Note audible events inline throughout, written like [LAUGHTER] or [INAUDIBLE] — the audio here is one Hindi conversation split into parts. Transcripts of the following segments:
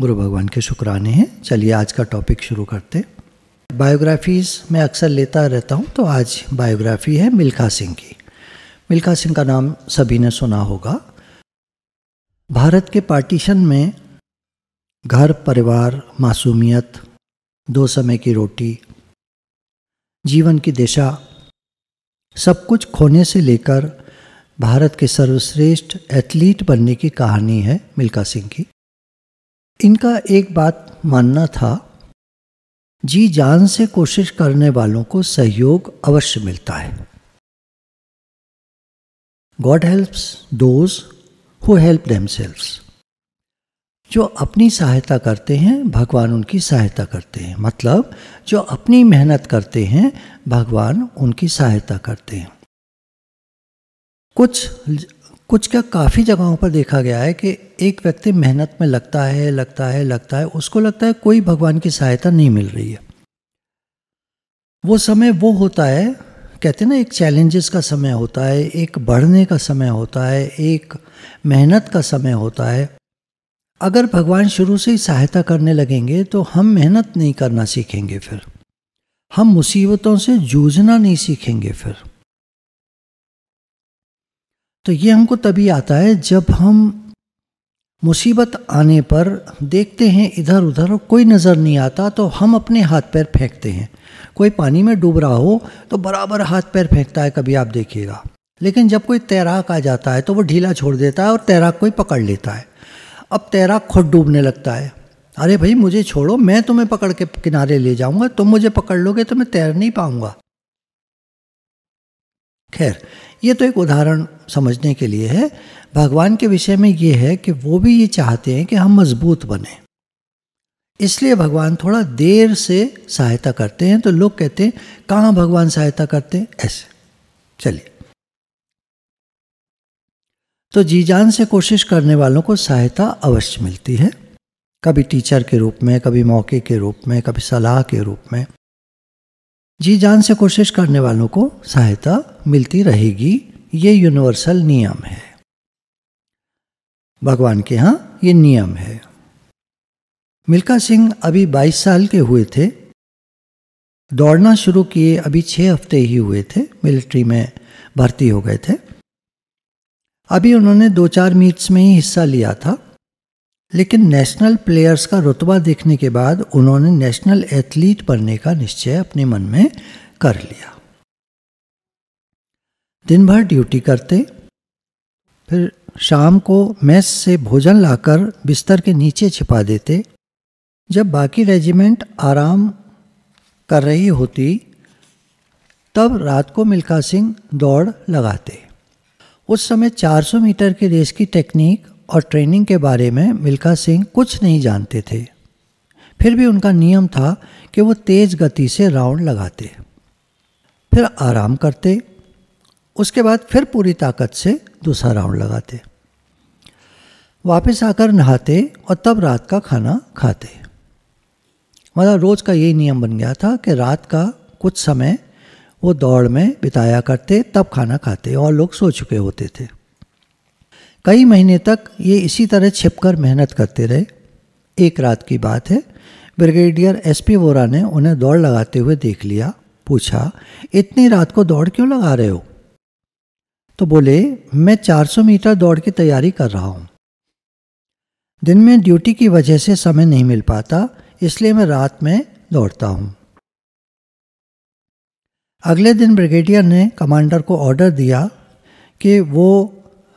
गुरु भगवान के शुक्राने हैं चलिए आज का टॉपिक शुरू करते बायोग्राफीज मैं अक्सर लेता रहता हूँ तो आज बायोग्राफी है मिल्खा सिंह की मिल्खा सिंह का नाम सभी ने सुना होगा भारत के पार्टीशन में घर परिवार मासूमियत दो समय की रोटी जीवन की दिशा सब कुछ खोने से लेकर भारत के सर्वश्रेष्ठ एथलीट बनने की कहानी है मिल्खा सिंह की इनका एक बात मानना था जी जान से कोशिश करने वालों को सहयोग अवश्य मिलता है God helps those who help them जो अपनी सहायता करते हैं भगवान उनकी सहायता करते हैं मतलब जो अपनी मेहनत करते हैं भगवान उनकी सहायता करते हैं कुछ कुछ क्या काफ़ी जगहों पर देखा गया है कि एक व्यक्ति मेहनत में लगता है लगता है लगता है उसको लगता है कोई भगवान की सहायता नहीं मिल रही है वो समय वो होता है कहते हैं ना एक चैलेंजेस का समय होता है एक बढ़ने का समय होता है एक मेहनत का समय होता है अगर भगवान शुरू से ही सहायता करने लगेंगे तो हम मेहनत नहीं करना सीखेंगे फिर हम मुसीबतों से जूझना नहीं सीखेंगे फिर तो ये हमको तभी आता है जब हम मुसीबत आने पर देखते हैं इधर उधर कोई नज़र नहीं आता तो हम अपने हाथ पैर फेंकते हैं कोई पानी में डूब रहा हो तो बराबर हाथ पैर फेंकता है कभी आप देखिएगा लेकिन जब कोई तैराक आ जाता है तो वो ढीला छोड़ देता है और तैराक कोई पकड़ लेता है अब तैराक खुद डूबने लगता है अरे भाई मुझे छोड़ो मैं तुम्हें पकड़ के किनारे ले जाऊंगा तुम मुझे पकड़ लोगे तो मैं तैर नहीं पाऊंगा खैर ये तो एक उदाहरण समझने के लिए है भगवान के विषय में ये है कि वो भी ये चाहते हैं कि हम मजबूत बने इसलिए भगवान थोड़ा देर से सहायता करते हैं तो लोग कहते हैं कहाँ भगवान सहायता करते हैं ऐसे चलिए तो जी जान से कोशिश करने वालों को सहायता अवश्य मिलती है कभी टीचर के रूप में कभी मौके के रूप में कभी सलाह के रूप में जी जान से कोशिश करने वालों को सहायता मिलती रहेगी ये यूनिवर्सल नियम है भगवान के यहाँ ये नियम है मिल्खा सिंह अभी 22 साल के हुए थे दौड़ना शुरू किए अभी छः हफ्ते ही हुए थे मिलिट्री में भर्ती हो गए थे अभी उन्होंने दो चार मीट्स में ही हिस्सा लिया था लेकिन नेशनल प्लेयर्स का रुतबा देखने के बाद उन्होंने नेशनल एथलीट बनने का निश्चय अपने मन में कर लिया दिन भर ड्यूटी करते फिर शाम को मेस से भोजन लाकर बिस्तर के नीचे छिपा देते जब बाकी रेजिमेंट आराम कर रही होती तब रात को मिल्खा सिंह दौड़ लगाते उस समय 400 मीटर की रेस की टेक्निक और ट्रेनिंग के बारे में मिल्खा सिंह कुछ नहीं जानते थे फिर भी उनका नियम था कि वो तेज़ गति से राउंड लगाते फिर आराम करते उसके बाद फिर पूरी ताकत से दूसरा राउंड लगाते वापस आकर नहाते और तब रात का खाना खाते मतलब रोज़ का यही नियम बन गया था कि रात का कुछ समय वो दौड़ में बिताया करते तब खाना खाते और लोग सो चुके होते थे कई महीने तक ये इसी तरह छिपकर मेहनत करते रहे एक रात की बात है ब्रिगेडियर एसपी वोरा ने उन्हें दौड़ लगाते हुए देख लिया पूछा इतनी रात को दौड़ क्यों लगा रहे हो तो बोले मैं 400 मीटर दौड़ की तैयारी कर रहा हूँ दिन में ड्यूटी की वजह से समय नहीं मिल पाता इसलिए मैं रात में दौड़ता हूँ अगले दिन ब्रिगेडियर ने कमांडर को ऑर्डर दिया कि वो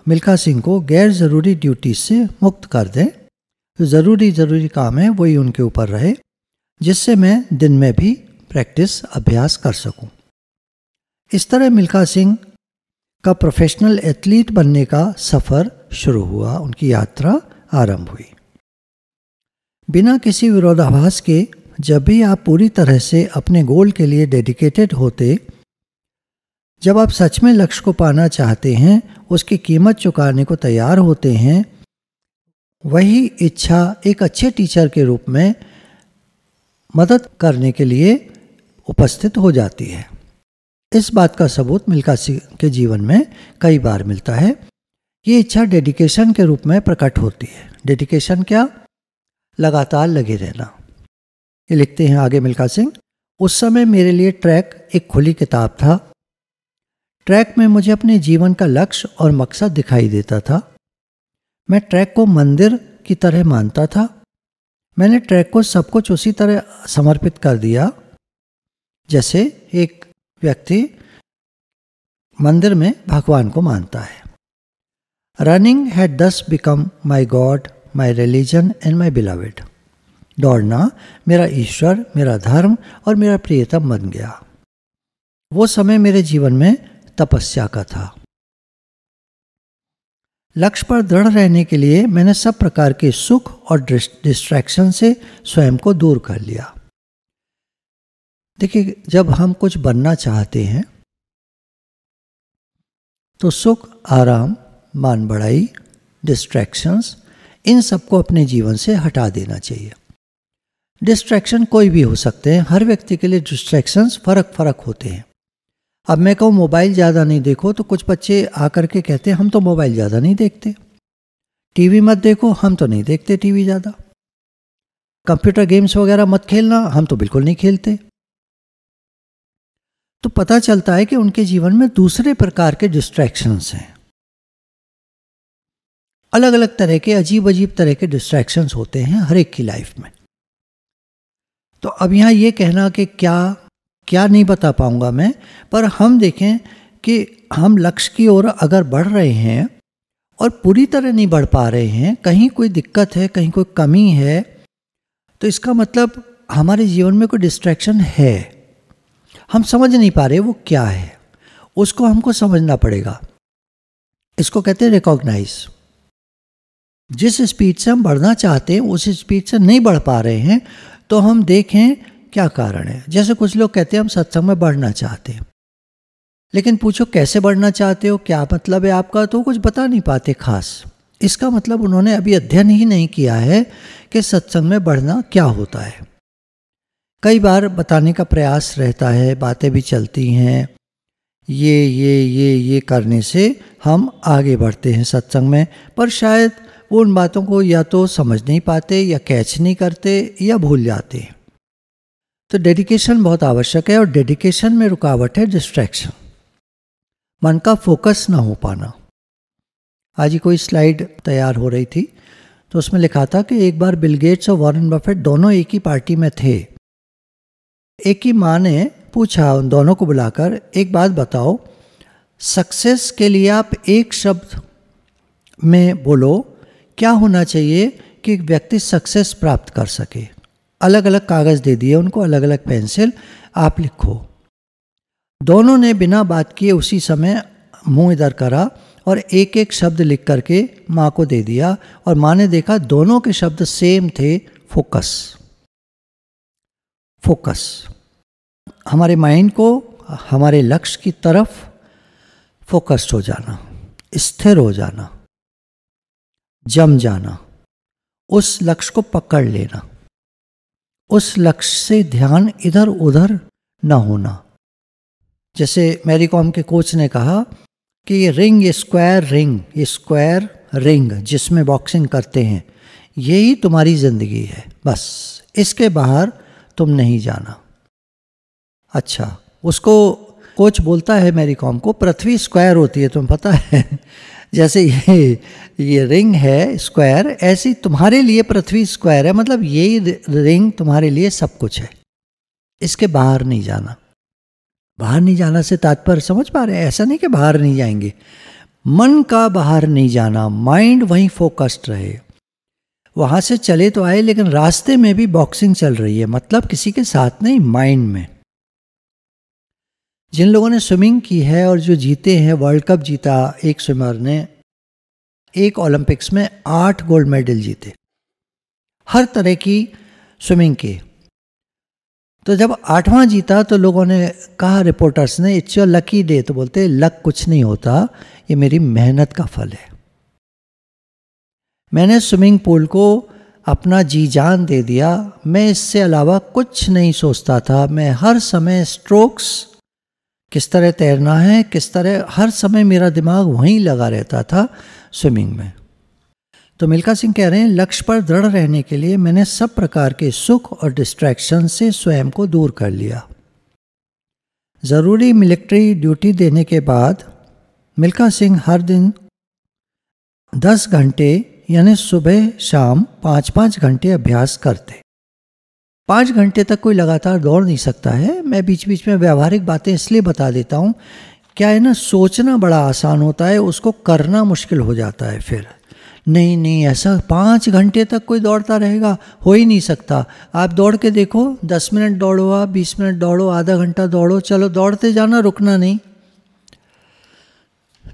मिल्खा सिंह को गैर ज़रूरी ड्यूटी से मुक्त कर दें ज़रूरी ज़रूरी काम है वही उनके ऊपर रहे जिससे मैं दिन में भी प्रैक्टिस अभ्यास कर सकूं। इस तरह मिल्खा सिंह का प्रोफेशनल एथलीट बनने का सफ़र शुरू हुआ उनकी यात्रा आरंभ हुई बिना किसी विरोधाभास के जब भी आप पूरी तरह से अपने गोल के लिए डेडिकेटेड होते जब आप सच में लक्ष्य को पाना चाहते हैं उसकी कीमत चुकाने को तैयार होते हैं वही इच्छा एक अच्छे टीचर के रूप में मदद करने के लिए उपस्थित हो जाती है इस बात का सबूत मिल्खा सिंह के जीवन में कई बार मिलता है ये इच्छा डेडिकेशन के रूप में प्रकट होती है डेडिकेशन क्या लगातार लगे रहना ये लिखते हैं आगे मिल्खा सिंह उस समय मेरे लिए ट्रैक एक खुली किताब था ट्रैक में मुझे अपने जीवन का लक्ष्य और मकसद दिखाई देता था मैं ट्रैक को मंदिर की तरह मानता था मैंने ट्रैक को सब कुछ उसी तरह समर्पित कर दिया जैसे एक व्यक्ति मंदिर में भगवान को मानता है running had this become my god my religion and my beloved दौड़ना मेरा ईश्वर मेरा धर्म और मेरा प्रियतम बन गया वो समय मेरे जीवन में तपस्या का था लक्ष्य पर दृढ़ रहने के लिए मैंने सब प्रकार के सुख और डिस्ट्रैक्शन से स्वयं को दूर कर लिया देखिए जब हम कुछ बनना चाहते हैं तो सुख आराम मान बढ़ाई डिस्ट्रैक्शंस इन सबको अपने जीवन से हटा देना चाहिए डिस्ट्रैक्शन कोई भी हो सकते हैं हर व्यक्ति के लिए डिस्ट्रैक्शंस फर्क फर्क होते हैं अब मैं कहूँ मोबाइल ज़्यादा नहीं देखो तो कुछ बच्चे आकर के कहते हम तो मोबाइल ज़्यादा नहीं देखते टीवी मत देखो हम तो नहीं देखते टीवी ज़्यादा कंप्यूटर गेम्स वगैरह मत खेलना हम तो बिल्कुल नहीं खेलते तो पता चलता है कि उनके जीवन में दूसरे प्रकार के डिस्ट्रैक्शंस हैं अलग अलग तरह के अजीब अजीब तरह के डिस्ट्रैक्शंस होते हैं हर एक की लाइफ में तो अब यहाँ ये कहना कि क्या क्या नहीं बता पाऊंगा मैं पर हम देखें कि हम लक्ष्य की ओर अगर बढ़ रहे हैं और पूरी तरह नहीं बढ़ पा रहे हैं कहीं कोई दिक्कत है कहीं कोई कमी है तो इसका मतलब हमारे जीवन में कोई डिस्ट्रैक्शन है हम समझ नहीं पा रहे वो क्या है उसको हमको समझना पड़ेगा इसको कहते हैं रिकॉग्नाइज जिस स्पीड से हम बढ़ना चाहते हैं उस स्पीड से नहीं बढ़ पा रहे हैं तो हम देखें क्या कारण है जैसे कुछ लोग कहते हैं हम सत्संग में बढ़ना चाहते हैं लेकिन पूछो कैसे बढ़ना चाहते हो क्या मतलब है आपका तो कुछ बता नहीं पाते खास इसका मतलब उन्होंने अभी अध्ययन ही नहीं किया है कि सत्संग में बढ़ना क्या होता है कई बार बताने का प्रयास रहता है बातें भी चलती हैं ये ये ये ये करने से हम आगे बढ़ते हैं सत्संग में पर शायद वो उन बातों को या तो समझ नहीं पाते या कैच नहीं करते या भूल जाते हैं तो डेडिकेशन बहुत आवश्यक है और डेडिकेशन में रुकावट है डिस्ट्रैक्शन मन का फोकस ना हो पाना आज ही कोई स्लाइड तैयार हो रही थी तो उसमें लिखा था कि एक बार बिल गेट्स और वॉरेन बफेट दोनों एक ही पार्टी में थे एक ही माँ ने पूछा उन दोनों को बुलाकर एक बात बताओ सक्सेस के लिए आप एक शब्द में बोलो क्या होना चाहिए कि एक व्यक्ति सक्सेस प्राप्त कर सके अलग अलग कागज़ दे दिए उनको अलग अलग पेंसिल आप लिखो दोनों ने बिना बात किए उसी समय मुंह इधर करा और एक एक शब्द लिख करके माँ को दे दिया और माँ ने देखा दोनों के शब्द सेम थे फोकस फोकस हमारे माइंड को हमारे लक्ष्य की तरफ फोकस्ड हो जाना स्थिर हो जाना जम जाना उस लक्ष्य को पकड़ लेना उस लक्ष्य से ध्यान इधर उधर न होना जैसे मेरी कॉम के कोच ने कहा कि ये रिंग ये स्क्वायर रिंग ये स्क्वायर रिंग जिसमें बॉक्सिंग करते हैं यही तुम्हारी ज़िंदगी है बस इसके बाहर तुम नहीं जाना अच्छा उसको कोच बोलता है मेरी कॉम को पृथ्वी स्क्वायर होती है तुम्हें पता है जैसे ये ये रिंग है स्क्वायर ऐसी तुम्हारे लिए पृथ्वी स्क्वायर है मतलब ये रिंग तुम्हारे लिए सब कुछ है इसके बाहर नहीं जाना बाहर नहीं जाना से तात्पर्य समझ पा रहे हैं ऐसा नहीं कि बाहर नहीं जाएंगे मन का बाहर नहीं जाना माइंड वहीं फोकस्ड रहे वहाँ से चले तो आए लेकिन रास्ते में भी बॉक्सिंग चल रही है मतलब किसी के साथ नहीं माइंड में जिन लोगों ने स्विमिंग की है और जो जीते हैं वर्ल्ड कप जीता एक स्विमर ने एक ओलंपिक्स में आठ गोल्ड मेडल जीते हर तरह की स्विमिंग के तो जब आठवां जीता तो लोगों ने कहा रिपोर्टर्स ने इट्स योर लकी डे तो बोलते लक कुछ नहीं होता ये मेरी मेहनत का फल है मैंने स्विमिंग पूल को अपना जी जान दे दिया मैं इससे अलावा कुछ नहीं सोचता था मैं हर समय स्ट्रोक्स किस तरह तैरना है किस तरह हर समय मेरा दिमाग वहीं लगा रहता था स्विमिंग में तो मिल्खा सिंह कह रहे हैं लक्ष्य पर दृढ़ रहने के लिए मैंने सब प्रकार के सुख और डिस्ट्रैक्शन से स्वयं को दूर कर लिया ज़रूरी मिलिट्री ड्यूटी देने के बाद मिल्खा सिंह हर दिन दस घंटे यानी सुबह शाम पाँच पाँच घंटे अभ्यास करते पाँच घंटे तक कोई लगातार दौड़ नहीं सकता है मैं बीच बीच में व्यावहारिक बातें इसलिए बता देता हूँ क्या है ना सोचना बड़ा आसान होता है उसको करना मुश्किल हो जाता है फिर नहीं नहीं ऐसा पाँच घंटे तक कोई दौड़ता रहेगा हो ही नहीं सकता आप दौड़ के देखो दस मिनट दौड़ो आप बीस मिनट दौड़ो आधा घंटा दौड़ो चलो दौड़ते जाना रुकना नहीं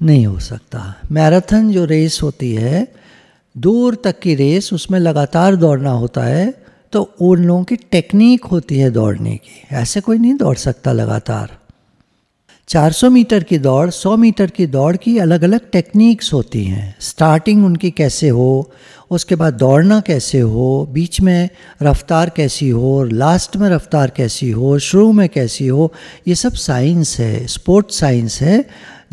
नहीं हो सकता मैराथन जो रेस होती है दूर तक की रेस उसमें लगातार दौड़ना होता है तो उन लोगों की टेक्निक होती है दौड़ने की ऐसे कोई नहीं दौड़ सकता लगातार 400 मीटर की दौड़ 100 मीटर की दौड़ की अलग अलग टेक्निक्स होती हैं स्टार्टिंग उनकी कैसे हो उसके बाद दौड़ना कैसे हो बीच में रफ्तार कैसी हो लास्ट में रफ्तार कैसी हो शुरू में कैसी हो ये सब साइंस है स्पोर्ट साइंस है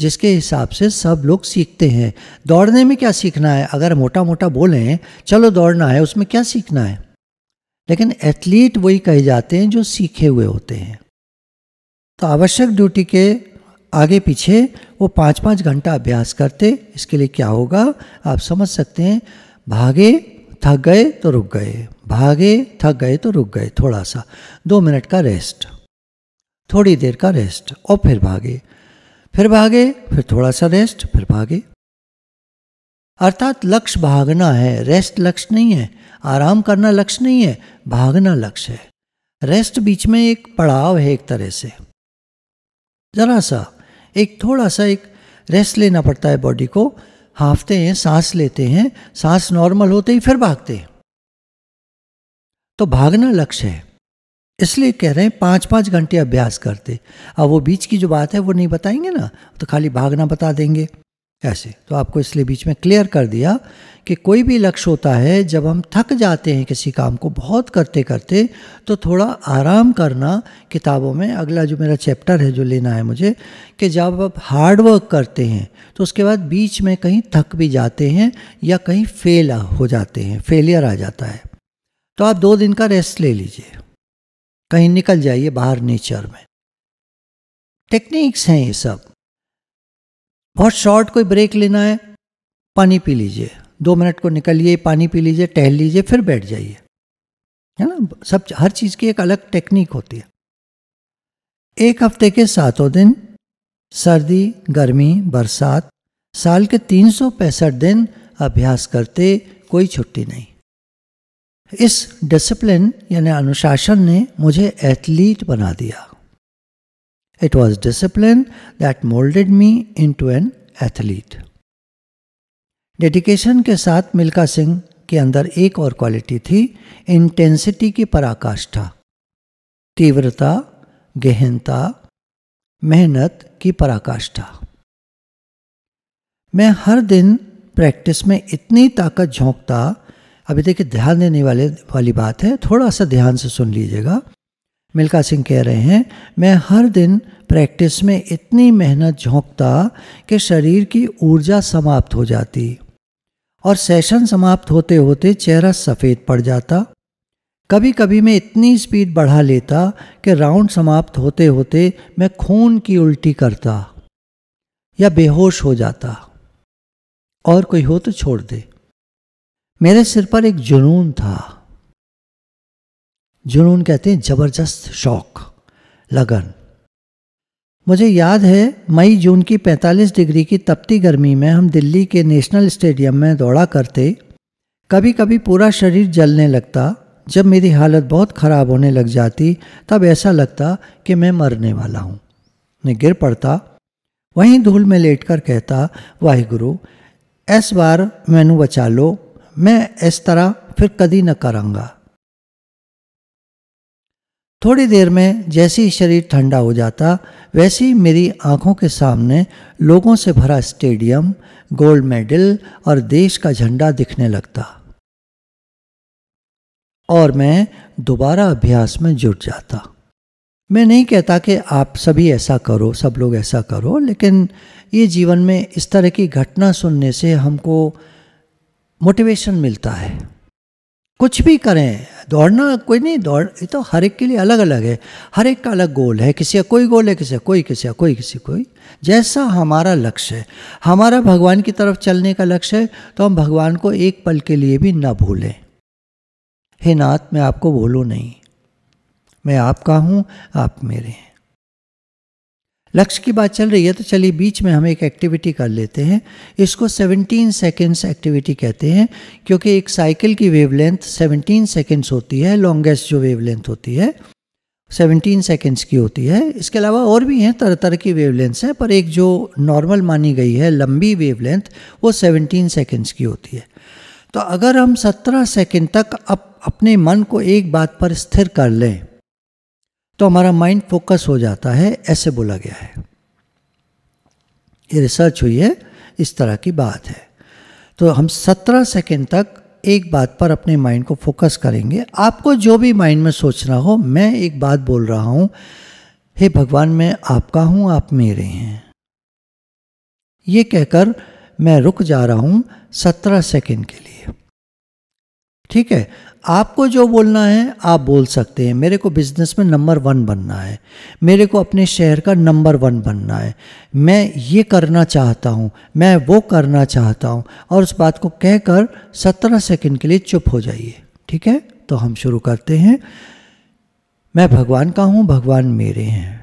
जिसके हिसाब से सब लोग सीखते हैं दौड़ने में क्या सीखना है अगर मोटा मोटा बोलें चलो दौड़ना है उसमें क्या सीखना है लेकिन एथलीट वही कहे जाते हैं जो सीखे हुए होते हैं तो आवश्यक ड्यूटी के आगे पीछे वो पाँच पाँच घंटा अभ्यास करते इसके लिए क्या होगा आप समझ सकते हैं भागे थक गए तो रुक गए भागे थक गए तो रुक गए थोड़ा सा दो मिनट का रेस्ट थोड़ी देर का रेस्ट और फिर भागे फिर भागे फिर थोड़ा सा रेस्ट फिर भागे अर्थात लक्ष्य भागना है रेस्ट लक्ष्य नहीं है आराम करना लक्ष्य नहीं है भागना लक्ष्य है रेस्ट बीच में एक पड़ाव है एक तरह से ज़रा सा एक थोड़ा सा एक रेस्ट लेना पड़ता है बॉडी को हाफते हैं सांस लेते हैं सांस नॉर्मल होते ही फिर भागते हैं तो भागना लक्ष्य है इसलिए कह रहे हैं पाँच पाँच घंटे अभ्यास करते अब वो बीच की जो बात है वो नहीं बताएंगे ना तो खाली भागना बता देंगे ऐसे तो आपको इसलिए बीच में क्लियर कर दिया कि कोई भी लक्ष्य होता है जब हम थक जाते हैं किसी काम को बहुत करते करते तो थोड़ा आराम करना किताबों में अगला जो मेरा चैप्टर है जो लेना है मुझे कि जब आप हार्ड वर्क करते हैं तो उसके बाद बीच में कहीं थक भी जाते हैं या कहीं फेल हो जाते हैं फेलियर आ जाता है तो आप दो दिन का रेस्ट ले लीजिए कहीं निकल जाइए बाहर नेचर में टेक्निक्स हैं ये सब बहुत शॉर्ट कोई ब्रेक लेना है पानी पी लीजिए दो मिनट को निकलिए पानी पी लीजिए टहल लीजिए फिर बैठ जाइए है ना सब हर चीज़ की एक अलग टेक्निक होती है एक हफ्ते के सातों दिन सर्दी गर्मी बरसात साल के तीन सौ पैंसठ दिन अभ्यास करते कोई छुट्टी नहीं इस डिसिप्लिन यानी अनुशासन ने मुझे एथलीट बना दिया It was discipline that molded me into an athlete dedication के साथ मिल्खा सिंह के अंदर एक और क्वालिटी थी इंटेंसिटी की पराकाष्ठा तीव्रता गहनता मेहनत की पराकाष्ठा मैं हर दिन प्रैक्टिस में इतनी ताकत झोंकता अभी देखिए ध्यान देने वाले वाली बात है थोड़ा सा ध्यान से सुन लीजिएगा मिल्खा सिंह कह रहे हैं मैं हर दिन प्रैक्टिस में इतनी मेहनत झोंकता कि शरीर की ऊर्जा समाप्त हो जाती और सेशन समाप्त होते होते चेहरा सफ़ेद पड़ जाता कभी कभी मैं इतनी स्पीड बढ़ा लेता कि राउंड समाप्त होते होते मैं खून की उल्टी करता या बेहोश हो जाता और कोई हो तो छोड़ दे मेरे सिर पर एक जुनून था जुनून कहते हैं ज़बरदस्त शौक लगन मुझे याद है मई जून की 45 डिग्री की तपती गर्मी में हम दिल्ली के नेशनल स्टेडियम में दौड़ा करते कभी कभी पूरा शरीर जलने लगता जब मेरी हालत बहुत ख़राब होने लग जाती तब ऐसा लगता कि मैं मरने वाला हूँ मैं गिर पड़ता वहीं धूल में लेट कर कहता वाहिगुरु इस बार मैनू बचा लो मैं इस तरह फिर कभी न करूँगा थोड़ी देर में जैसे ही शरीर ठंडा हो जाता वैसे ही मेरी आंखों के सामने लोगों से भरा स्टेडियम गोल्ड मेडल और देश का झंडा दिखने लगता और मैं दोबारा अभ्यास में जुट जाता मैं नहीं कहता कि आप सभी ऐसा करो सब लोग ऐसा करो लेकिन ये जीवन में इस तरह की घटना सुनने से हमको मोटिवेशन मिलता है कुछ भी करें दौड़ना कोई नहीं दौड़ ये तो हर एक के लिए अलग अलग है हर एक का अलग गोल है किसी का कोई गोल है किसी का कोई किसी का कोई किसी कोई जैसा हमारा लक्ष्य है हमारा भगवान की तरफ चलने का लक्ष्य है तो हम भगवान को एक पल के लिए भी ना भूलें हे नाथ मैं आपको भूलूँ नहीं मैं आपका हूँ आप मेरे हैं लक्ष्य की बात चल रही है तो चलिए बीच में हम एक एक्टिविटी कर लेते हैं इसको 17 सेकेंड्स एक्टिविटी कहते हैं क्योंकि एक साइकिल की वेवलेंथ 17 सेकेंड्स होती है लॉन्गेस्ट जो वेवलेंथ होती है 17 सेकेंड्स की होती है इसके अलावा और भी हैं तरह तरह की वेवलेंथ्स हैं पर एक जो नॉर्मल मानी गई है लंबी वेवलेंथ वो 17 सेकेंड्स की होती है तो अगर हम 17 सेकेंड तक अप अपने मन को एक बात पर स्थिर कर लें तो हमारा माइंड फोकस हो जाता है ऐसे बोला गया है ये रिसर्च हुई है इस तरह की बात है तो हम सत्रह सेकेंड तक एक बात पर अपने माइंड को फोकस करेंगे आपको जो भी माइंड में सोचना हो मैं एक बात बोल रहा हूँ हे भगवान मैं आपका हूँ आप मेरे हैं ये कहकर मैं रुक जा रहा हूँ सत्रह सेकेंड के लिए ठीक है आपको जो बोलना है आप बोल सकते हैं मेरे को बिज़नेस में नंबर वन बनना है मेरे को अपने शहर का नंबर वन बनना है मैं ये करना चाहता हूँ मैं वो करना चाहता हूँ और उस बात को कहकर सत्रह सेकंड के लिए चुप हो जाइए ठीक है तो हम शुरू करते हैं मैं भगवान का हूँ भगवान मेरे हैं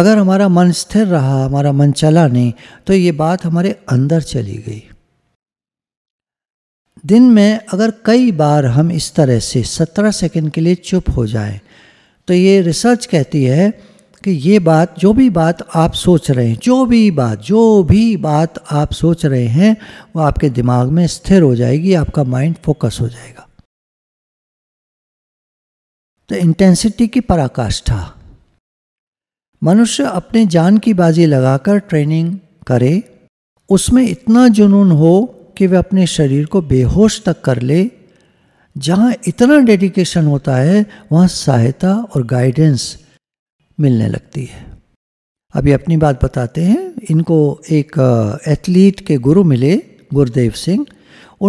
अगर हमारा मन स्थिर रहा हमारा मन चला नहीं तो ये बात हमारे अंदर चली गई दिन में अगर कई बार हम इस तरह से सत्रह सेकंड के लिए चुप हो जाएं तो ये रिसर्च कहती है कि ये बात जो भी बात आप सोच रहे हैं जो भी बात जो भी बात आप सोच रहे हैं वो आपके दिमाग में स्थिर हो जाएगी आपका माइंड फोकस हो जाएगा तो इंटेंसिटी की पराकाष्ठा मनुष्य अपने जान की बाजी लगाकर ट्रेनिंग करे उसमें इतना जुनून हो कि वह अपने शरीर को बेहोश तक कर ले जहाँ इतना डेडिकेशन होता है वहाँ सहायता और गाइडेंस मिलने लगती है अभी अपनी बात बताते हैं इनको एक एथलीट के गुरु मिले गुरुदेव सिंह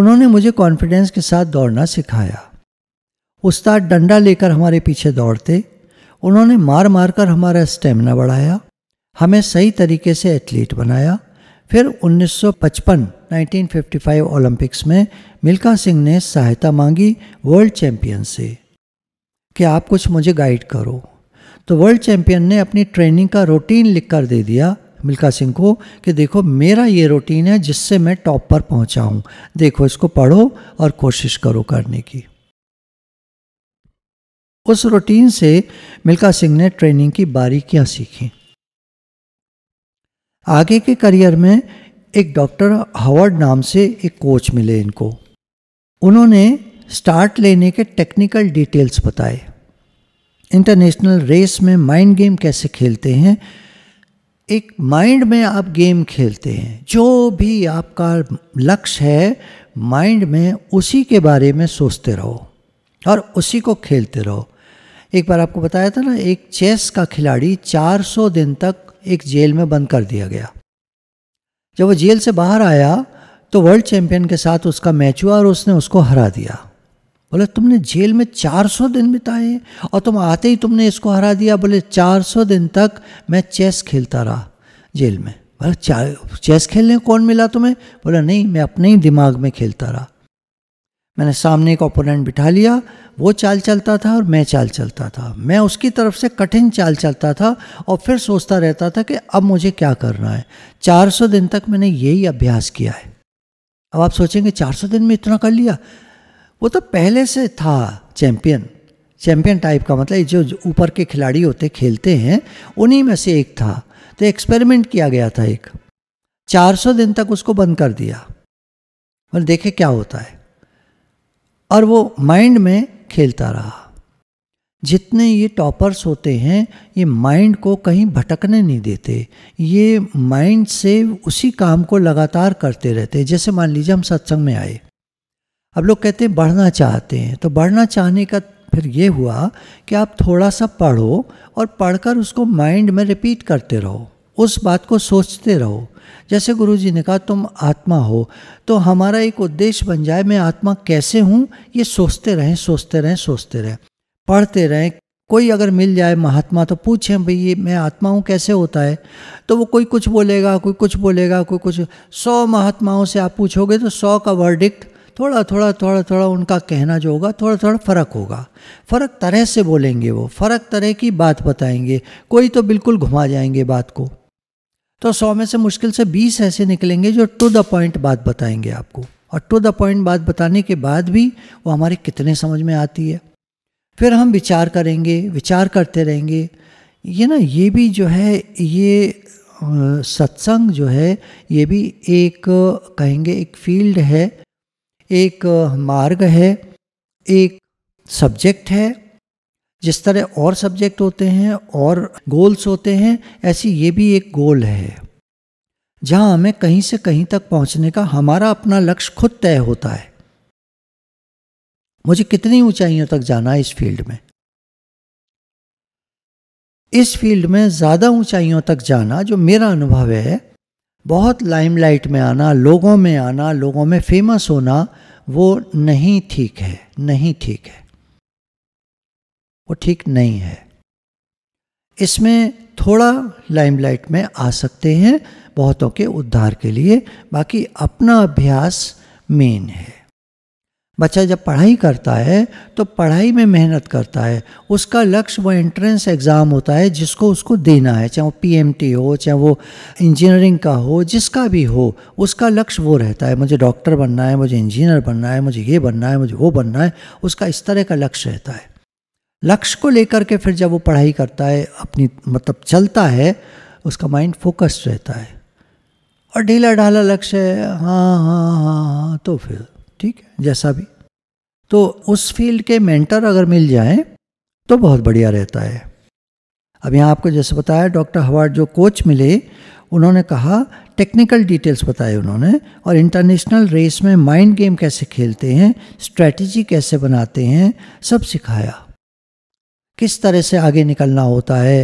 उन्होंने मुझे कॉन्फिडेंस के साथ दौड़ना सिखाया उस्ताद डंडा लेकर हमारे पीछे दौड़ते उन्होंने मार मार कर हमारा स्टेमिना बढ़ाया हमें सही तरीके से एथलीट बनाया फिर 1955 1955 ओलंपिक्स में मिल्खा सिंह ने सहायता मांगी वर्ल्ड चैम्पियन से कि आप कुछ मुझे गाइड करो तो वर्ल्ड चैम्पियन ने अपनी ट्रेनिंग का रूटीन लिख कर दे दिया मिल्खा सिंह को कि देखो मेरा ये रूटीन है जिससे मैं टॉप पर पहुँचाऊँ देखो इसको पढ़ो और कोशिश करो करने की उस रूटीन से मिल्खा सिंह ने ट्रेनिंग की बारीकियां सीखी आगे के करियर में एक डॉक्टर हावर्ड नाम से एक कोच मिले इनको उन्होंने स्टार्ट लेने के टेक्निकल डिटेल्स बताए इंटरनेशनल रेस में माइंड गेम कैसे खेलते हैं एक माइंड में आप गेम खेलते हैं जो भी आपका लक्ष्य है माइंड में उसी के बारे में सोचते रहो और उसी को खेलते रहो एक बार आपको बताया था ना एक चेस का खिलाड़ी 400 दिन तक एक जेल में बंद कर दिया गया जब वो जेल से बाहर आया तो वर्ल्ड चैंपियन के साथ उसका मैच हुआ और उसने उसको हरा दिया बोले तुमने जेल में 400 दिन बिताए और तुम आते ही तुमने इसको हरा दिया बोले 400 दिन तक मैं चेस खेलता रहा जेल में बोले चेस खेलने कौन मिला तुम्हें बोला नहीं मैं अपने ही दिमाग में खेलता रहा मैंने सामने एक ओपोनेंट बिठा लिया वो चाल चलता था और मैं चाल चलता था मैं उसकी तरफ से कठिन चाल चलता था और फिर सोचता रहता था कि अब मुझे क्या करना है 400 दिन तक मैंने यही अभ्यास किया है अब आप सोचेंगे 400 दिन में इतना कर लिया वो तो पहले से था चैम्पियन चैम्पियन टाइप का मतलब जो ऊपर के खिलाड़ी होते खेलते हैं उन्हीं में से एक था तो एक्सपेरिमेंट किया गया था एक 400 दिन तक उसको बंद कर दिया मतलब देखे क्या होता है और वो माइंड में खेलता रहा जितने ये टॉपर्स होते हैं ये माइंड को कहीं भटकने नहीं देते ये माइंड से उसी काम को लगातार करते रहते हैं जैसे मान लीजिए हम सत्संग में आए अब लोग कहते हैं बढ़ना चाहते हैं तो बढ़ना चाहने का फिर ये हुआ कि आप थोड़ा सा पढ़ो और पढ़कर उसको माइंड में रिपीट करते रहो उस बात को सोचते रहो जैसे गुरु जी ने कहा तुम आत्मा हो तो हमारा एक उद्देश्य बन जाए मैं आत्मा कैसे हूँ ये सोचते रहें सोचते रहें सोचते रहें पढ़ते रहें कोई अगर मिल जाए महात्मा तो पूछें भाई ये मैं आत्मा हूँ कैसे होता है तो वो कोई कुछ बोलेगा कोई कुछ बोलेगा कोई कुछ सौ महात्माओं से आप पूछोगे तो सौ का वर्डिक्ट थोड़ा थोड़ा थोड़ा थोड़ा उनका कहना जो होगा थोड़ा थोड़ा फ़र्क होगा फ़र्क तरह से बोलेंगे वो फ़र्क तरह की बात बताएंगे कोई तो बिल्कुल घुमा जाएंगे बात को तो सौ में से मुश्किल से बीस ऐसे निकलेंगे जो टू द पॉइंट बात बताएंगे आपको और टू द पॉइंट बात बताने के बाद भी वो हमारे कितने समझ में आती है फिर हम विचार करेंगे विचार करते रहेंगे ये ना ये भी जो है ये सत्संग जो है ये भी एक कहेंगे एक फील्ड है एक मार्ग है एक सब्जेक्ट है जिस तरह और सब्जेक्ट होते हैं और गोल्स होते हैं ऐसी ये भी एक गोल है जहाँ हमें कहीं से कहीं तक पहुंचने का हमारा अपना लक्ष्य खुद तय होता है मुझे कितनी ऊंचाइयों तक जाना है इस फील्ड में इस फील्ड में ज़्यादा ऊंचाइयों तक जाना जो मेरा अनुभव है बहुत लाइमलाइट में आना लोगों में आना लोगों में फेमस होना वो नहीं ठीक है नहीं ठीक है वो ठीक नहीं है इसमें थोड़ा लाइमलाइट में आ सकते हैं बहुतों के उद्धार के लिए बाकी अपना अभ्यास मेन है बच्चा जब पढ़ाई करता है तो पढ़ाई में मेहनत करता है उसका लक्ष्य वो एंट्रेंस एग्ज़ाम होता है जिसको उसको देना है चाहे वो पीएमटी हो चाहे वो इंजीनियरिंग का हो जिसका भी हो उसका लक्ष्य वो रहता है मुझे डॉक्टर बनना है मुझे इंजीनियर बनना है मुझे ये बनना है मुझे वो बनना है उसका इस तरह का लक्ष्य रहता है लक्ष्य को लेकर के फिर जब वो पढ़ाई करता है अपनी मतलब चलता है उसका माइंड फोकस्ड रहता है और ढीला ढाला लक्ष्य है हाँ हाँ हाँ हाँ हा, तो फिर ठीक है जैसा भी तो उस फील्ड के मेंटर अगर मिल जाए तो बहुत बढ़िया रहता है अब यहाँ आपको जैसे बताया डॉक्टर हवार्ड जो कोच मिले उन्होंने कहा टेक्निकल डिटेल्स बताए उन्होंने और इंटरनेशनल रेस में माइंड गेम कैसे खेलते हैं स्ट्रैटेजी कैसे बनाते हैं सब सिखाया किस तरह से आगे निकलना होता है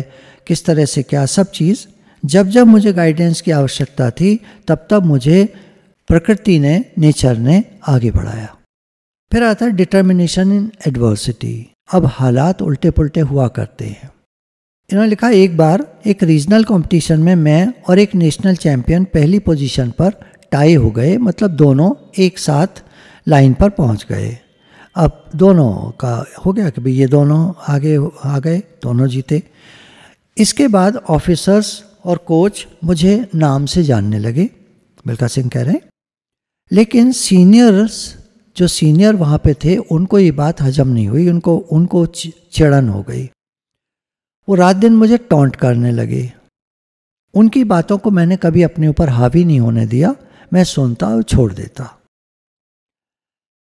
किस तरह से क्या सब चीज़ जब जब मुझे गाइडेंस की आवश्यकता थी तब तब मुझे प्रकृति ने नेचर ने आगे बढ़ाया फिर आता है डिटर्मिनेशन इन एडवर्सिटी अब हालात उल्टे पुल्टे हुआ करते हैं इन्होंने लिखा एक बार एक रीजनल कंपटीशन में मैं और एक नेशनल चैंपियन पहली पोजीशन पर टाई हो गए मतलब दोनों एक साथ लाइन पर पहुंच गए अब दोनों का हो गया कि भाई ये दोनों आगे आ गए दोनों जीते इसके बाद ऑफिसर्स और कोच मुझे नाम से जानने लगे मिल्खा सिंह कह रहे हैं लेकिन सीनियर्स जो सीनियर वहाँ पे थे उनको ये बात हजम नहीं हुई उनको उनको चिड़न हो गई वो रात दिन मुझे टॉन्ट करने लगे उनकी बातों को मैंने कभी अपने ऊपर हावी नहीं होने दिया मैं सुनता और छोड़ देता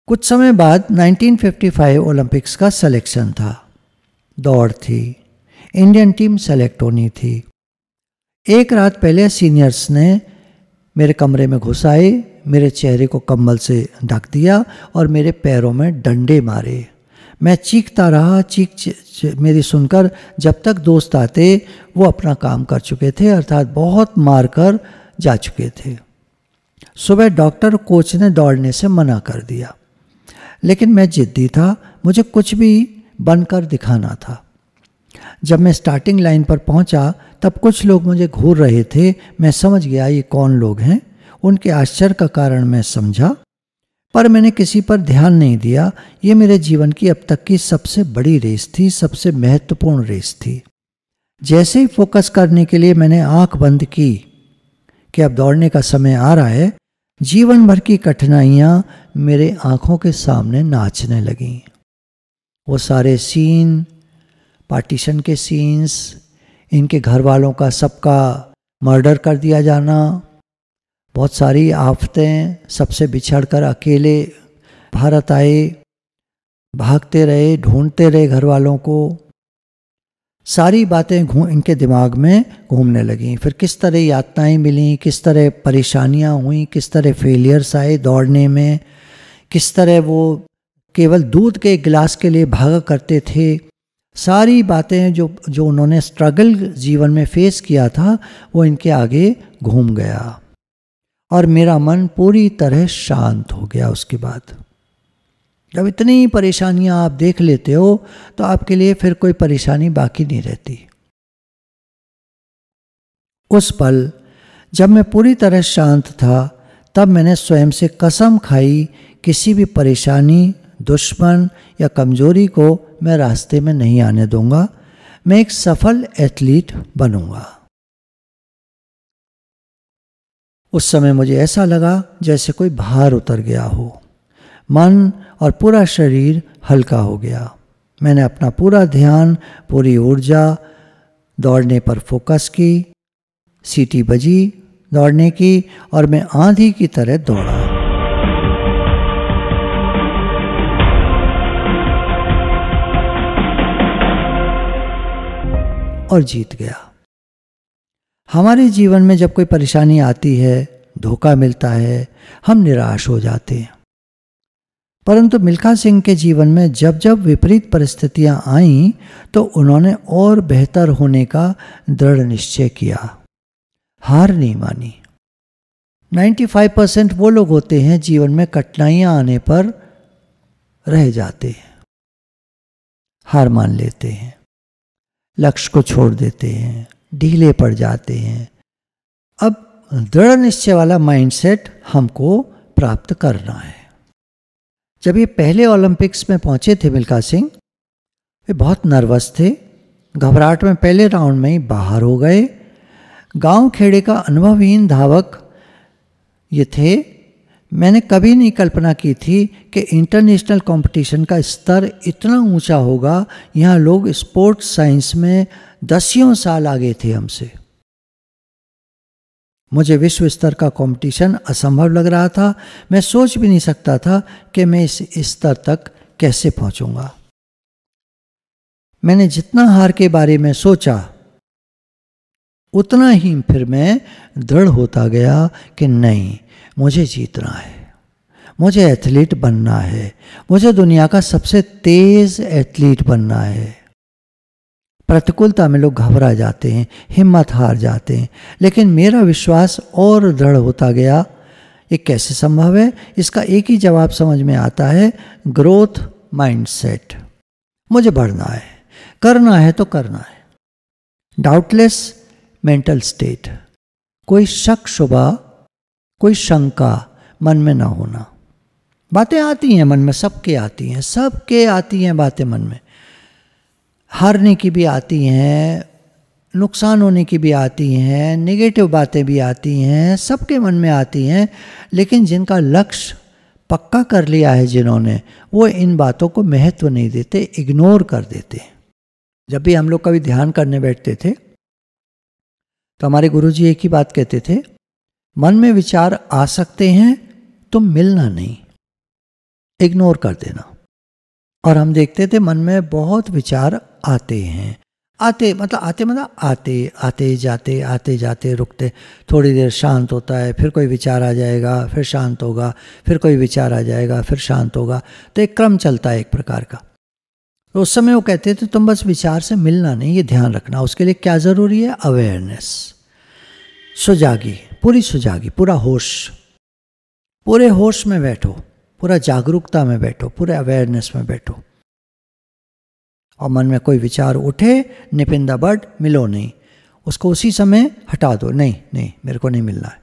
कुछ समय बाद 1955 ओलंपिक्स का सिलेक्शन था दौड़ थी इंडियन टीम सेलेक्ट होनी थी एक रात पहले सीनियर्स ने मेरे कमरे में घुस आए मेरे चेहरे को कम्बल से ढक दिया और मेरे पैरों में डंडे मारे मैं चीखता रहा चीख मेरी सुनकर जब तक दोस्त आते वो अपना काम कर चुके थे अर्थात बहुत मार कर जा चुके थे सुबह डॉक्टर कोच ने दौड़ने से मना कर दिया लेकिन मैं ज़िद्दी था मुझे कुछ भी बनकर दिखाना था जब मैं स्टार्टिंग लाइन पर पहुंचा तब कुछ लोग मुझे घूर रहे थे मैं समझ गया ये कौन लोग हैं उनके आश्चर्य का कारण मैं समझा पर मैंने किसी पर ध्यान नहीं दिया ये मेरे जीवन की अब तक की सबसे बड़ी रेस थी सबसे महत्वपूर्ण रेस थी जैसे ही फोकस करने के लिए मैंने आंख बंद की कि अब दौड़ने का समय आ रहा है जीवन भर की कठिनाइयाँ मेरे आँखों के सामने नाचने लगीं वो सारे सीन पार्टीशन के सीन्स इनके घर वालों का सबका मर्डर कर दिया जाना बहुत सारी आफतें सबसे बिछड़ कर अकेले भारत आए भागते रहे ढूंढते रहे घर वालों को सारी बातें घूम इनके दिमाग में घूमने लगीं फिर किस तरह यातनाएं मिली किस तरह परेशानियां हुई किस तरह फेलियर्स आए दौड़ने में किस तरह वो केवल दूध के गिलास के लिए भागा करते थे सारी बातें जो जो उन्होंने स्ट्रगल जीवन में फेस किया था वो इनके आगे घूम गया और मेरा मन पूरी तरह शांत हो गया उसके बाद जब इतनी परेशानियां आप देख लेते हो तो आपके लिए फिर कोई परेशानी बाकी नहीं रहती उस पल जब मैं पूरी तरह शांत था तब मैंने स्वयं से कसम खाई किसी भी परेशानी दुश्मन या कमजोरी को मैं रास्ते में नहीं आने दूंगा मैं एक सफल एथलीट बनूंगा उस समय मुझे ऐसा लगा जैसे कोई भार उतर गया हो मन और पूरा शरीर हल्का हो गया मैंने अपना पूरा ध्यान पूरी ऊर्जा दौड़ने पर फोकस की सीटी बजी दौड़ने की और मैं आंधी की तरह दौड़ा और जीत गया हमारे जीवन में जब कोई परेशानी आती है धोखा मिलता है हम निराश हो जाते हैं परंतु मिल्खा सिंह के जीवन में जब जब विपरीत परिस्थितियां आईं तो उन्होंने और बेहतर होने का दृढ़ निश्चय किया हार नहीं मानी 95 परसेंट वो लोग होते हैं जीवन में कठिनाइयां आने पर रह जाते हैं हार मान लेते हैं लक्ष्य को छोड़ देते हैं ढीले पड़ जाते हैं अब दृढ़ निश्चय वाला माइंडसेट हमको प्राप्त करना है जब ये पहले ओलंपिक्स में पहुंचे थे मिल्खा सिंह वे बहुत नर्वस थे घबराहट में पहले राउंड में ही बाहर हो गए गांव खेड़े का अनुभवहीन धावक ये थे मैंने कभी नहीं कल्पना की थी कि इंटरनेशनल कंपटीशन का स्तर इतना ऊंचा होगा यहाँ लोग स्पोर्ट्स साइंस में दसियों साल आगे थे हमसे मुझे विश्व स्तर का कंपटीशन असंभव लग रहा था मैं सोच भी नहीं सकता था कि मैं इस स्तर तक कैसे पहुंचूंगा मैंने जितना हार के बारे में सोचा उतना ही फिर मैं दृढ़ होता गया कि नहीं मुझे जीतना है मुझे एथलीट बनना है मुझे दुनिया का सबसे तेज़ एथलीट बनना है प्रतिकूलता में लोग घबरा जाते हैं हिम्मत हार जाते हैं लेकिन मेरा विश्वास और दृढ़ होता गया ये कैसे संभव है इसका एक ही जवाब समझ में आता है ग्रोथ माइंडसेट मुझे बढ़ना है करना है तो करना है डाउटलेस मेंटल स्टेट कोई शक शुबा कोई शंका मन में ना होना बातें आती हैं मन में सबके आती हैं सबके आती हैं बातें मन में हारने की भी आती हैं नुकसान होने की भी आती हैं नेगेटिव बातें भी आती हैं सबके मन में आती हैं लेकिन जिनका लक्ष्य पक्का कर लिया है जिन्होंने वो इन बातों को महत्व नहीं देते इग्नोर कर देते जब भी हम लोग कभी ध्यान करने बैठते थे तो हमारे गुरु जी एक ही बात कहते थे मन में विचार आ सकते हैं तो मिलना नहीं इग्नोर कर देना और हम देखते थे मन में बहुत विचार आते हैं आते मतलब आते मतलब आते आते जाते आते जाते रुकते थोड़ी देर शांत होता है फिर कोई विचार आ जाएगा फिर शांत होगा फिर कोई विचार आ जाएगा फिर शांत होगा तो एक क्रम चलता है एक प्रकार का तो उस समय वो कहते थे तो तुम बस विचार से मिलना नहीं ये ध्यान रखना उसके लिए क्या ज़रूरी है अवेयरनेस सुजागी पूरी सुजागी पूरा होश पूरे होश में बैठो पूरा जागरूकता में बैठो पूरे अवेयरनेस में बैठो और मन में कोई विचार उठे निपिंदा बट मिलो नहीं उसको उसी समय हटा दो नहीं नहीं मेरे को नहीं मिलना है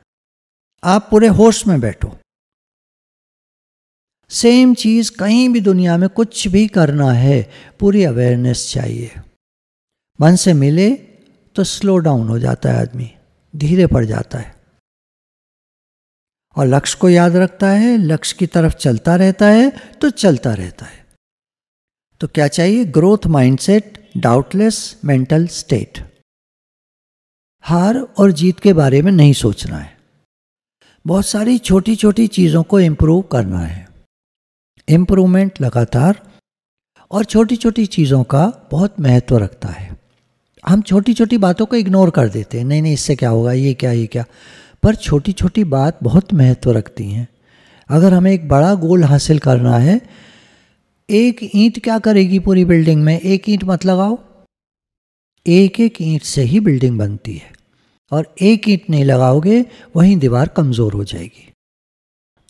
आप पूरे होश में बैठो सेम चीज़ कहीं भी दुनिया में कुछ भी करना है पूरी अवेयरनेस चाहिए मन से मिले तो स्लो डाउन हो जाता है आदमी धीरे पड़ जाता है और लक्ष्य को याद रखता है लक्ष्य की तरफ चलता रहता है तो चलता रहता है तो क्या चाहिए growth mindset doubtless mental state हार और जीत के बारे में नहीं सोचना है बहुत सारी छोटी छोटी चीज़ों को इम्प्रूव करना है इम्प्रूवमेंट लगातार और छोटी छोटी चीज़ों का बहुत महत्व रखता है हम छोटी छोटी बातों को इग्नोर कर देते हैं नहीं नहीं इससे क्या होगा ये क्या ये क्या पर छोटी छोटी बात बहुत महत्व रखती हैं अगर हमें एक बड़ा गोल हासिल करना है एक ईंट क्या करेगी पूरी बिल्डिंग में एक ईंट मत लगाओ एक एक ईंट से ही बिल्डिंग बनती है और एक ईंट नहीं लगाओगे वहीं दीवार कमज़ोर हो जाएगी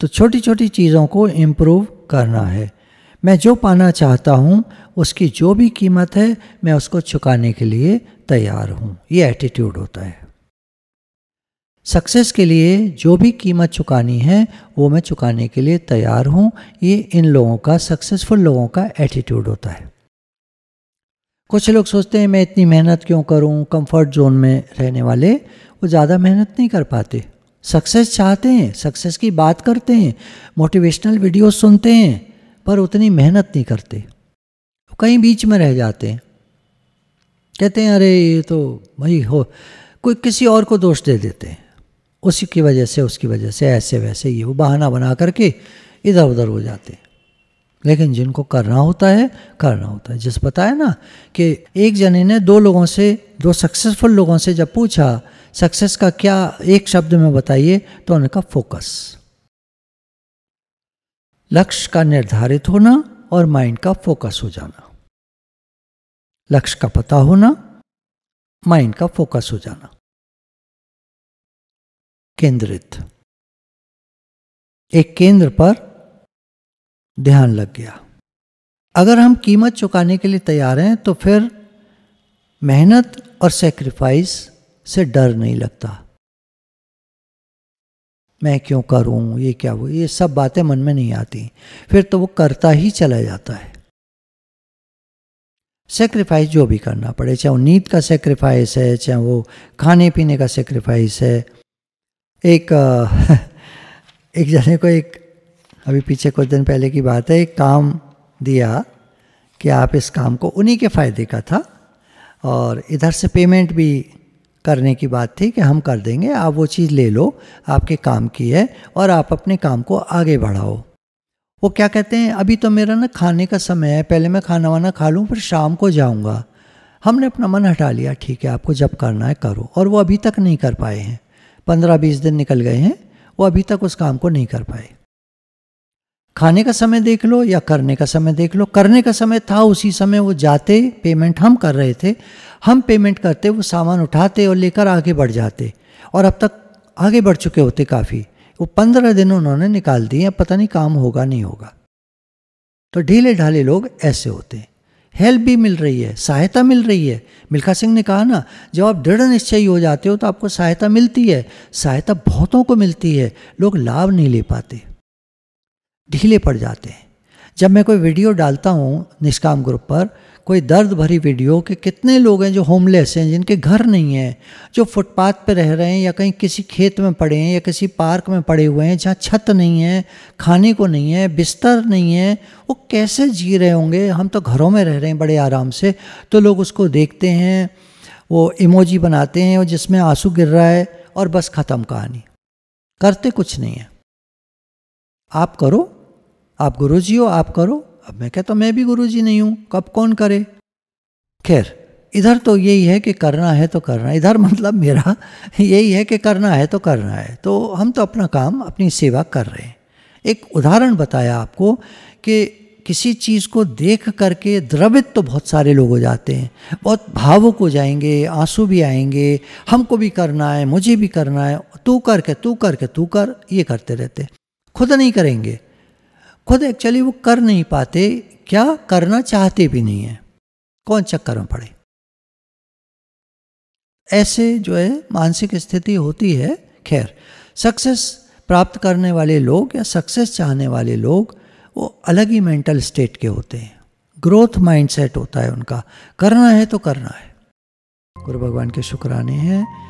तो छोटी छोटी चीज़ों को इम्प्रूव करना है मैं जो पाना चाहता हूँ उसकी जो भी कीमत है मैं उसको चुकाने के लिए तैयार हूँ ये एटीट्यूड होता है सक्सेस के लिए जो भी कीमत चुकानी है वो मैं चुकाने के लिए तैयार हूँ ये इन लोगों का सक्सेसफुल लोगों का एटीट्यूड होता है कुछ लोग सोचते हैं मैं इतनी मेहनत क्यों करूँ कंफर्ट जोन में रहने वाले वो ज़्यादा मेहनत नहीं कर पाते सक्सेस चाहते हैं सक्सेस की बात करते हैं मोटिवेशनल वीडियो सुनते हैं पर उतनी मेहनत नहीं करते कहीं बीच में रह जाते हैं कहते हैं अरे ये तो भाई हो कोई किसी और को दोष दे देते हैं उसी की वजह से उसकी वजह से ऐसे वैसे ये वो बहाना बना करके इधर उधर हो जाते हैं लेकिन जिनको करना होता है करना होता है जिस बताया ना कि एक जने ने दो लोगों से दो सक्सेसफुल लोगों से जब पूछा सक्सेस का क्या एक शब्द में बताइए तो उन्होंने कहा फोकस लक्ष्य का निर्धारित होना और माइंड का फोकस हो जाना लक्ष्य का पता होना माइंड का फोकस हो जाना केंद्रित एक केंद्र पर ध्यान लग गया अगर हम कीमत चुकाने के लिए तैयार हैं तो फिर मेहनत और सेक्रीफाइस से डर नहीं लगता मैं क्यों करूं ये क्या हुआ ये सब बातें मन में नहीं आती फिर तो वो करता ही चला जाता है सेक्रीफाइस जो भी करना पड़े चाहे वो नींद का सेक्रीफाइस है चाहे वो खाने पीने का सेक्रीफाइस है एक [LAUGHS] एक जने को एक अभी पीछे कुछ दिन पहले की बात है एक काम दिया कि आप इस काम को उन्हीं के फ़ायदे का था और इधर से पेमेंट भी करने की बात थी कि हम कर देंगे आप वो चीज़ ले लो आपके काम की है और आप अपने काम को आगे बढ़ाओ वो क्या कहते हैं अभी तो मेरा ना खाने का समय है पहले मैं खाना वाना खा लूँ फिर शाम को जाऊँगा हमने अपना मन हटा लिया ठीक है आपको जब करना है करो और वो अभी तक नहीं कर पाए हैं पंद्रह बीस दिन निकल गए हैं वो अभी तक उस काम को नहीं कर पाए खाने का समय देख लो या करने का समय देख लो करने का समय था उसी समय वो जाते पेमेंट हम कर रहे थे हम पेमेंट करते वो सामान उठाते और लेकर आगे बढ़ जाते और अब तक आगे बढ़ चुके होते काफ़ी वो पंद्रह दिन उन्होंने निकाल दिए अब पता नहीं काम होगा नहीं होगा तो ढीले ढाले लोग ऐसे होते हैं हेल्प भी मिल रही है सहायता मिल रही है मिल्खा सिंह ने कहा ना जब आप दृढ़ निश्चयी हो जाते हो तो आपको सहायता मिलती है सहायता बहुतों को मिलती है लोग लाभ नहीं ले पाते ढीले पड़ जाते हैं जब मैं कोई वीडियो डालता हूँ निष्काम ग्रुप पर कोई दर्द भरी वीडियो कि कितने लोग हैं जो होमलेस हैं जिनके घर नहीं हैं जो फुटपाथ पर रह रहे हैं या कहीं किसी खेत में पड़े हैं या किसी पार्क में पड़े हुए हैं जहाँ छत नहीं है खाने को नहीं है बिस्तर नहीं है वो कैसे जी रहे होंगे हम तो घरों में रह रहे हैं बड़े आराम से तो लोग उसको देखते हैं वो इमोजी बनाते हैं और जिसमें आंसू गिर रहा है और बस ख़त्म कहानी करते कुछ नहीं है आप करो आप गुरुजी हो आप करो अब मैं कहता मैं भी गुरुजी नहीं हूं कब कौन करे खैर इधर तो यही है कि करना है तो करना है इधर मतलब मेरा [LAUGHS] यही है कि करना है तो करना है तो हम तो अपना काम अपनी सेवा कर रहे हैं एक उदाहरण बताया आपको कि किसी चीज़ को देख करके द्रवित तो बहुत सारे लोग हो जाते हैं बहुत भावुक हो जाएंगे आंसू भी आएंगे हमको भी करना है मुझे भी करना है तू कर के तू करके तू कर ये करते रहते खुद नहीं करेंगे खुद एक्चुअली वो कर नहीं पाते क्या करना चाहते भी नहीं है कौन चक्कर में पड़े ऐसे जो है मानसिक स्थिति होती है खैर सक्सेस प्राप्त करने वाले लोग या सक्सेस चाहने वाले लोग वो अलग ही मेंटल स्टेट के होते हैं ग्रोथ माइंडसेट होता है उनका करना है तो करना है गुरु भगवान के शुक्राने हैं